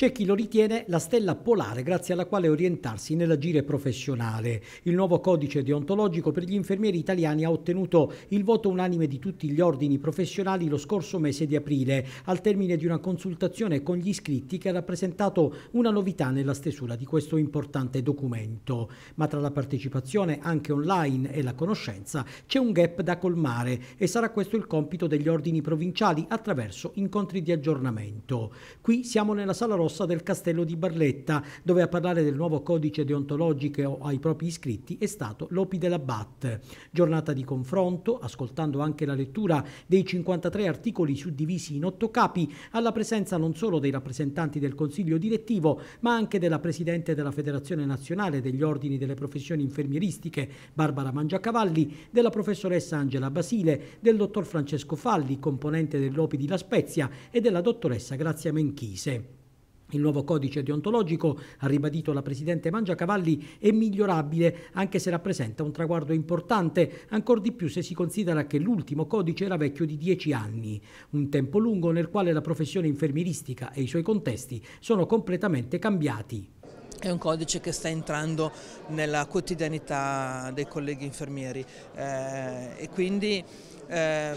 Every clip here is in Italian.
C'è chi lo ritiene la stella polare grazie alla quale orientarsi nell'agire professionale. Il nuovo codice deontologico per gli infermieri italiani ha ottenuto il voto unanime di tutti gli ordini professionali lo scorso mese di aprile, al termine di una consultazione con gli iscritti che ha rappresentato una novità nella stesura di questo importante documento. Ma tra la partecipazione anche online e la conoscenza c'è un gap da colmare e sarà questo il compito degli ordini provinciali attraverso incontri di aggiornamento. Qui siamo nella sala rossa Rossa del Castello di Barletta, dove a parlare del nuovo codice deontologico ai propri iscritti è stato Lopi della BAT. Giornata di confronto, ascoltando anche la lettura dei 53 articoli suddivisi in otto capi, alla presenza non solo dei rappresentanti del Consiglio direttivo, ma anche della Presidente della Federazione Nazionale degli Ordini delle Professioni Infermieristiche, Barbara Mangiacavalli, della professoressa Angela Basile, del dottor Francesco Falli, componente dell'Opi di La Spezia, e della dottoressa Grazia Menchise. Il nuovo codice deontologico, ha ribadito la Presidente Mangiacavalli, è migliorabile anche se rappresenta un traguardo importante, ancor di più se si considera che l'ultimo codice era vecchio di dieci anni, un tempo lungo nel quale la professione infermieristica e i suoi contesti sono completamente cambiati. È un codice che sta entrando nella quotidianità dei colleghi infermieri eh, e quindi eh,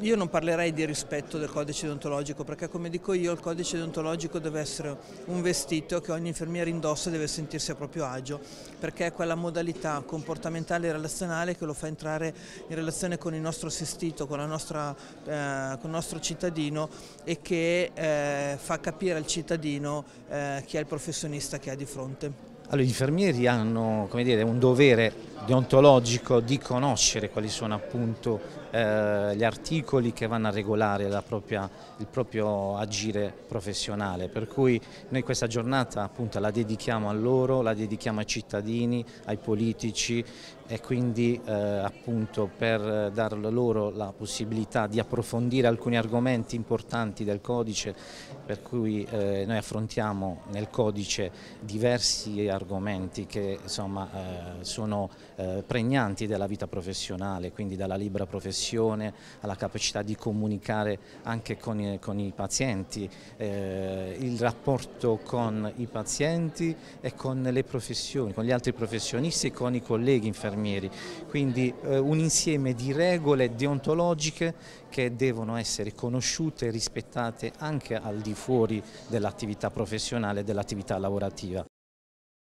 io non parlerei di rispetto del codice deontologico perché come dico io il codice deontologico deve essere un vestito che ogni infermiere indossa e deve sentirsi a proprio agio perché è quella modalità comportamentale e relazionale che lo fa entrare in relazione con il nostro assistito, con, nostra, eh, con il nostro cittadino e che eh, fa capire al cittadino eh, chi è il professionista che ha di fronte. Allora, gli infermieri hanno dire, un dovere deontologico di conoscere quali sono appunto eh, gli articoli che vanno a regolare propria, il proprio agire professionale, per cui noi questa giornata appunto la dedichiamo a loro, la dedichiamo ai cittadini, ai politici e quindi eh, appunto per dar loro la possibilità di approfondire alcuni argomenti importanti del codice, per cui eh, noi affrontiamo nel codice diversi argomenti che insomma eh, sono eh, pregnanti della vita professionale, quindi dalla libera professione espressione, alla capacità di comunicare anche con i, con i pazienti, eh, il rapporto con i pazienti e con le professioni, con gli altri professionisti e con i colleghi infermieri. Quindi eh, un insieme di regole deontologiche che devono essere conosciute e rispettate anche al di fuori dell'attività professionale e dell'attività lavorativa.